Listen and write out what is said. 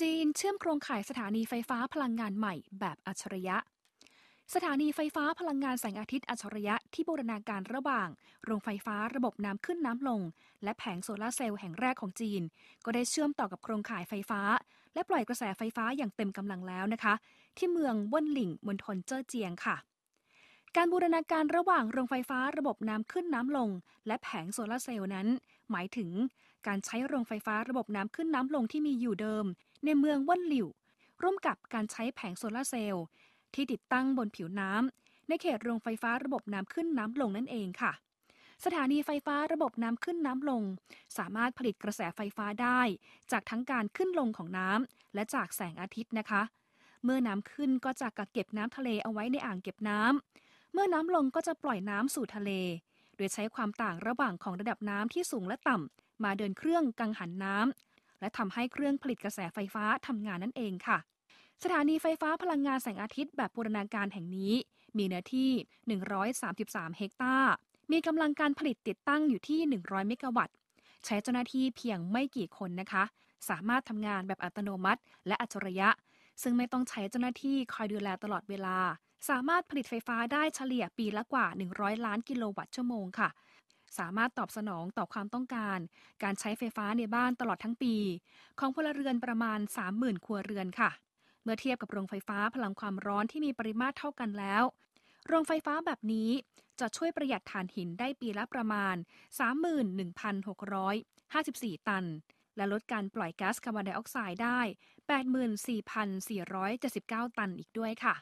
จีนเชื่อมโครงข่ายสถานีไฟฟ้าพลังงานใหม่ แบบอัจฉริยะ สถานีไฟฟ้าพลังงานแสงอาทิตย์อัจฉริยะที่บูรณาการระหว่าง โรงไฟฟ้าระบบน้ำขึ้นน้ำลง และแผงโซลาเซลล์แห่งแรกของจีน ก็ได้เชื่อมต่อกับโครงข่ายไฟฟ้า และปล่อยกระแสไฟฟ้าอย่างเต็มกำลังแล้วนะคะ ที่เมืองว่นหลิงมณฑลเจ้อเจียงค่ะการบูรณาการระหว่างโรงไฟฟ้าระบบน้ำขึ้นน้ำลง และแผงโซลาเซลล์นั้น หมายถึงการใช้โรงไฟฟ้าระบบน้ำขึ้นน้ำลงที่มีอยู่เดิม ในเมืองว่นหลิว ร่วมกับการใช้แผงโซลาเซลล์ที่ติดตั้งบนผิวน้ำในเขตโรงไฟฟ้าระบบน้ำขึ้นน้ำลงนั่นเองค่ะ สถานีไฟฟ้าระบบน้ำขึ้นน้ำลง สามารถผลิตกระแสไฟฟ้าได้จากทั้งการขึ้นลงของน้ำและจากแสงอาทิตย์นะคะ เมื่อน้ำขึ้นก็จะกักเก็บน้ำทะเลเอาไว้ในอ่างเก็บน้ำมื่อน้ำลงก็จะปล่อยน้ำสู่ทะเล โดยใช้ความต่างระหว่างของระดับน้ำที่สูงและต่ำ มาเดินเครื่องกังหันน้ำ และทำให้เครื่องผลิตกระแสไฟฟ้าทำงานนั่นเองค่ะ สถานีไฟฟ้าพลังงานแสงอาทิตย์แบบบูรณาการแห่งนี้ มีเนื้อที่ 133 เฮกตาร์ มีกำลังการผลิตติดตั้งอยู่ที่ 100 เมกะวัตต์ ใช้เจ้าหน้าที่เพียงไม่กี่คนนะคะ สามารถทำงานแบบอัตโนมัติ และอัจฉริยะซึ่งไม่ต้องใช้เจ้าหน้าที่คอยดูแลตลอดเวลา สามารถผลิตไฟฟ้าได้เฉลี่ยปีละกว่า 100 ล้านกิโลวัตต์ชั่วโมงค่ะ สามารถตอบสนองต่อความต้องการ การใช้ไฟฟ้าในบ้านตลอดทั้งปี ของพลเรือนประมาณ 30,000 ครัวเรือนค่ะ เมื่อเทียบกับโรงไฟฟ้าพลังความร้อนที่มีปริมาตรเท่ากันแล้ว โรงไฟฟ้าแบบนี้จะช่วยประหยัดถ่านหินได้ปีละประมาณ 31,654 ตันและลดการปล่อยก๊าซคาร์บอนไดออกไซด์ได้ 84,479 ตันอีกด้วยค่ะ